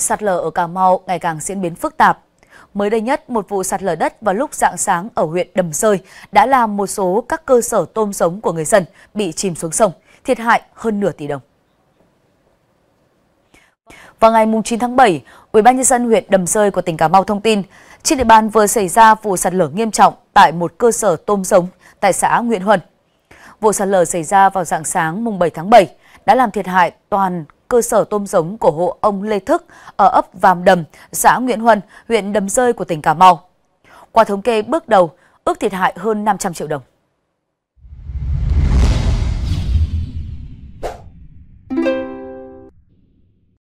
sạt lở ở Cà Mau ngày càng diễn biến phức tạp. Mới đây nhất, một vụ sạt lở đất vào lúc rạng sáng ở huyện Đầm Sơi đã làm một số các cơ sở tôm sống của người dân bị chìm xuống sông, thiệt hại hơn nửa tỷ đồng. Vào ngày 9 tháng 7, UBND huyện Đầm Sơi của tỉnh Cà Mau thông tin, trên địa bàn vừa xảy ra vụ sạt lở nghiêm trọng tại một cơ sở tôm sống tại xã Nguyễn Huân. Vụ sạt lở xảy ra vào dạng sáng mùng 7 tháng 7 đã làm thiệt hại toàn cơ sở tôm giống của hộ ông Lê Thức ở ấp Vàm Đầm, xã Nguyễn Huân, huyện Đầm Rơi của tỉnh Cà Mau. Qua thống kê bước đầu, ước thiệt hại hơn 500 triệu đồng.